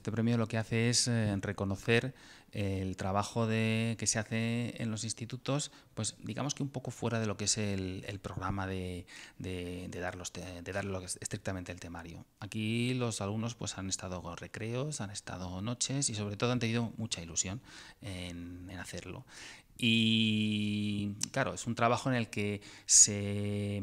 Este premio lo que hace es eh, reconocer eh, el trabajo de, que se hace en los institutos, pues digamos que un poco fuera de lo que es el, programa de, de, de dar este, los que de estrictamente el temario. Aquí los alumnos pues han estado con recreos, han estado noches y sobre todo han tenido mucha ilusión en hacerlo. Y claro, es un trabajo en el que se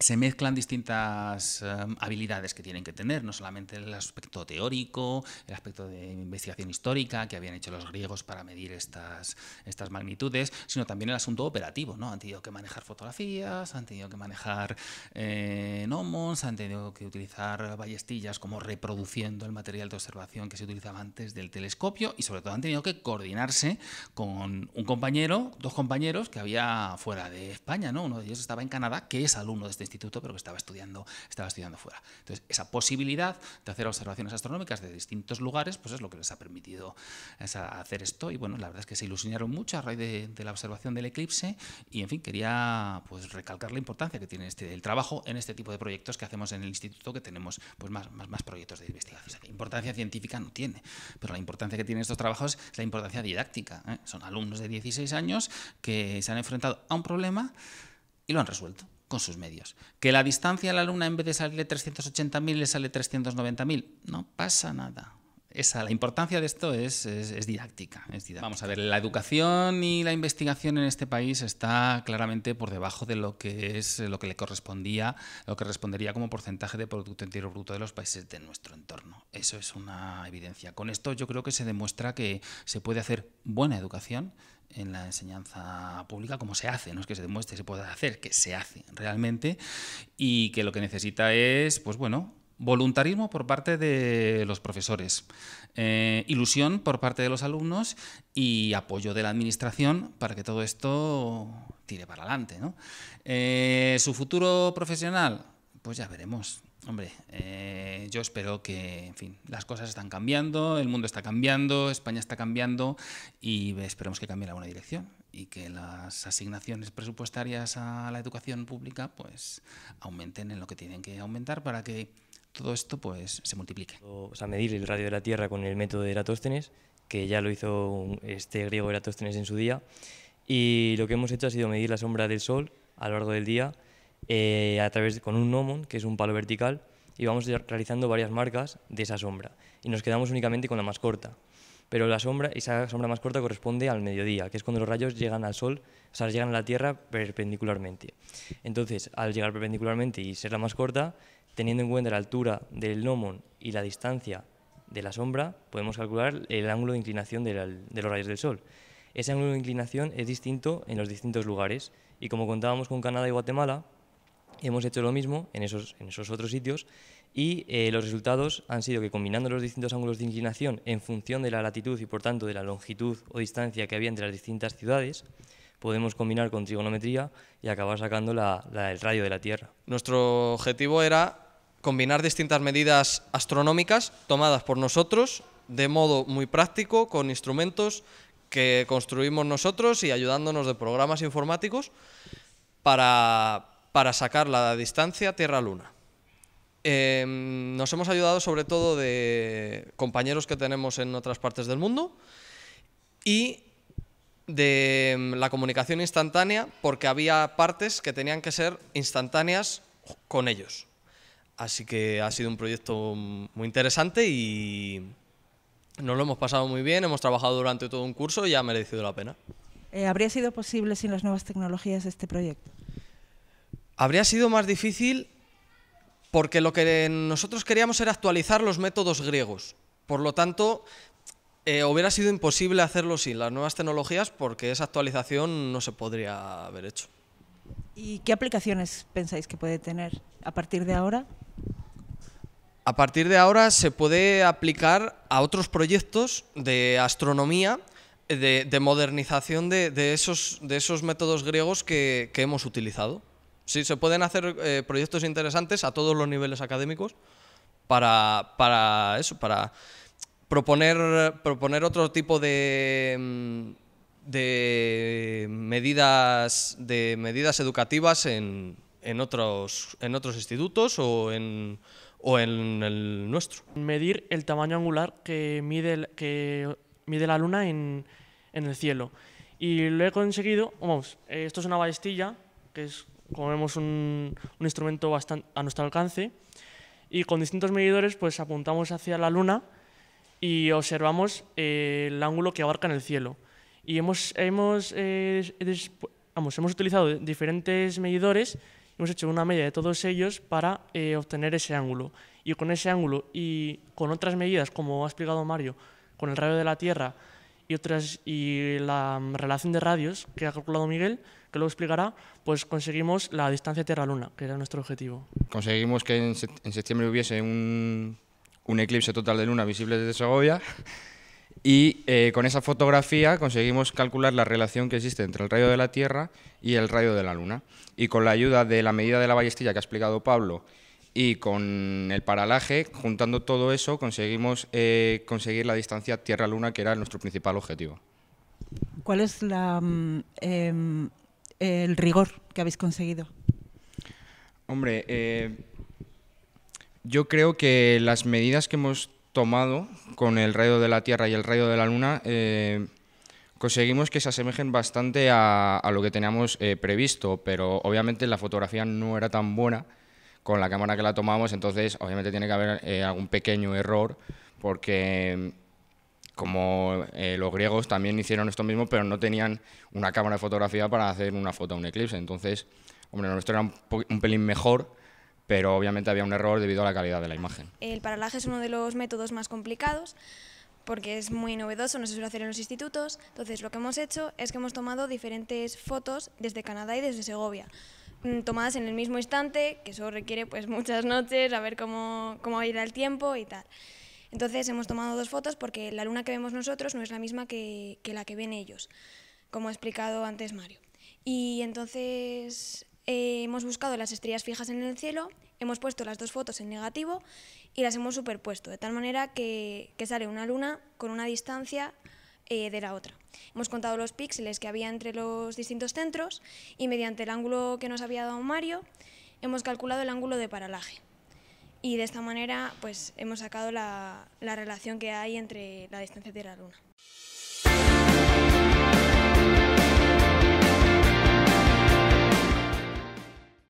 se mezclan distintas em, habilidades que tienen que tener, no solamente el aspecto teórico, el aspecto de investigación histórica que habían hecho los griegos para medir estas, estas magnitudes, sino también el asunto operativo. ¿no? Han tenido que manejar fotografías, han tenido que manejar eh, han tenido que utilizar ballestillas como reproduciendo el material de observación que se utilizaba antes del telescopio y sobre todo han tenido que coordinarse con un compañero, dos compañeros que había fuera de España. ¿no? Uno de ellos estaba en Canadá, que es alumno de este instituto, pero que estaba estudiando, estaba estudiando fuera. Entonces, esa posibilidad de hacer observaciones astronómicas de distintos lugares, pues es lo que les ha permitido hacer esto. Y bueno, la verdad es que se ilusionaron mucho a raíz de, la observación del eclipse. Y en fin, quería pues recalcar la importancia que tiene este, el trabajo en este tipo de proyectos que hacemos en el instituto, que tenemos pues más, más, proyectos de investigación. La importancia científica no tiene, pero la importancia que tienen estos trabajos es la importancia didáctica. ¿eh? Son alumnos de 16 años que se han enfrentado a un problema y lo han resuelto con sus medios. Que la distancia a la luna en vez de salirle 380.000 le sale 390.000, no pasa nada. Esa, la importancia de esto es, es, didáctica, Vamos a ver, la educación y la investigación en este país está claramente por debajo de lo que es lo que le correspondía, lo que respondería como porcentaje de Producto Interior Bruto de los países de nuestro entorno. Eso es una evidencia. Con esto yo creo que se demuestra que se puede hacer buena educación en la enseñanza pública como se hace, no es que se demuestre, se puede hacer, que se hace realmente y que lo que necesita es, pues bueno, voluntarismo por parte de los profesores, eh, ilusión por parte de los alumnos y apoyo de la administración para que todo esto tire para adelante. Eh, Su futuro profesional, pues ya veremos. Hombre, eh, yo espero que, en fin, las cosas están cambiando, el mundo está cambiando, España está cambiando y esperemos que cambie en la buena dirección y que las asignaciones presupuestarias a la educación pública pues aumenten en lo que tienen que aumentar para que todo esto pues se multiplique. O sea, medir el radio de la Tierra con el método de Eratóstenes, que ya lo hizo este griego Eratóstenes en su día, y lo que hemos hecho ha sido medir la sombra del Sol a lo largo del día eh, a través con un gnomon, que es un palo vertical, y vamos realizando varias marcas de esa sombra. Y nos quedamos únicamente con la más corta. Pero la sombra, esa sombra más corta corresponde al mediodía, que es cuando los rayos llegan al Sol, o sea, llegan a la Tierra perpendicularmente. Entonces, al llegar perpendicularmente y ser la más corta, teniendo en cuenta la altura del gnomon y la distancia de la sombra, podemos calcular el ángulo de inclinación de los rayos del Sol. Ese ángulo de inclinación es distinto en los distintos lugares y como contábamos con Canadá y Guatemala, hemos hecho lo mismo en esos, en esos otros sitios y eh, los resultados han sido que combinando los distintos ángulos de inclinación en función de la latitud y por tanto de la longitud o distancia que había entre las distintas ciudades, podemos combinar con trigonometría y acabar sacando el radio de la Tierra. Nuestro objetivo era combinar distintas medidas astronómicas tomadas por nosotros de modo muy práctico con instrumentos que construimos nosotros y ayudándonos de programas informáticos para para sacar la distancia Tierra-Luna. Em, nos hemos ayudado sobre todo de compañeros que tenemos en otras partes del mundo y de em, la comunicación instantánea porque había partes que tenían que ser instantáneas con ellos. Así que ha sido un proyecto muy interesante y nos lo hemos pasado muy bien, hemos trabajado durante todo un curso y ha merecido la pena. Eh, ¿Habría sido posible sin las nuevas tecnologías este proyecto? Habría sido más difícil porque lo que nosotros queríamos era actualizar los métodos griegos. Por lo tanto, eh, hubiera sido imposible hacerlo sin las nuevas tecnologías porque esa actualización no se podría haber hecho. ¿Y qué aplicaciones pensáis que puede tener a partir de ahora? A partir de ahora se puede aplicar a otros proyectos de astronomía, de, modernización de, esos, métodos griegos que hemos utilizado. Sí, se pueden hacer eh, proyectos interesantes a todos los niveles académicos para, para eso, para proponer, proponer otro tipo de, mm, de medidas, de medidas educativas en, en, otros, en otros institutos o en, o en el nuestro. Medir el tamaño angular que mide, que mide la luna en, el cielo. Y lo he conseguido, vamos, eh, esto es una ballestilla que es como vemos, un, instrumento bastante a nuestro alcance. Y con distintos medidores pues apuntamos hacia la Luna y observamos eh, el ángulo que abarca en el cielo. Y hemos, hemos, eh, vamos, hemos utilizado diferentes medidores y hemos hecho una media de todos ellos para eh, obtener ese ángulo. Y con ese ángulo y con otras medidas, como ha explicado Mario, con el radio de la Tierra y, otras, y la relación de radios que ha calculado Miguel, que lo explicará, pues conseguimos la distancia Tierra-Luna, que era nuestro objetivo. Conseguimos que en, septiembre hubiese un, eclipse total de Luna visible desde Segovia y eh, con esa fotografía conseguimos calcular la relación que existe entre el rayo de la Tierra y el rayo de la Luna. Y con la ayuda de la medida de la ballestilla que ha explicado Pablo y con el paralaje, juntando todo eso, conseguimos eh, conseguir la distancia Tierra-Luna, que era nuestro principal objetivo. ¿Cuál es la, mm, em, el rigor que habéis conseguido? Hombre, eh, yo creo que las medidas que hemos tomado con el rayo de la Tierra y el rayo de la Luna eh, conseguimos que se asemejen bastante a, a lo que teníamos eh, previsto, pero obviamente la fotografía no era tan buena con la cámara que la tomamos, entonces obviamente tiene que haber algún pequeño error porque como eh, los griegos también hicieron esto mismo, pero no tenían una cámara de fotografía para hacer una foto a un eclipse. Entonces, hombre, nuestro era un, pelín mejor, pero obviamente había un error debido a la calidad de la imagen. El paralaje es uno de los métodos más complicados porque es muy novedoso, no se suele hacer en los institutos. Entonces, lo que hemos hecho es que hemos tomado diferentes fotos desde Canadá y desde Segovia, mm, tomadas en el mismo instante, que eso requiere pues muchas noches, a ver cómo, cómo ir el tiempo y tal. Entonces hemos tomado dos fotos porque la luna que vemos nosotros no es la misma que, la que ven ellos, como ha explicado antes Mario. Y entonces eh, hemos buscado las estrellas fijas en el cielo, hemos puesto las dos fotos en negativo y las hemos superpuesto, de tal manera que, sale una luna con una distancia eh, de la otra. Hemos contado los píxeles que había entre los distintos centros y mediante el ángulo que nos había dado Mario hemos calculado el ángulo de paralaje y de esta manera pues hemos sacado la, relación que hay entre la distancia Tierra-Luna.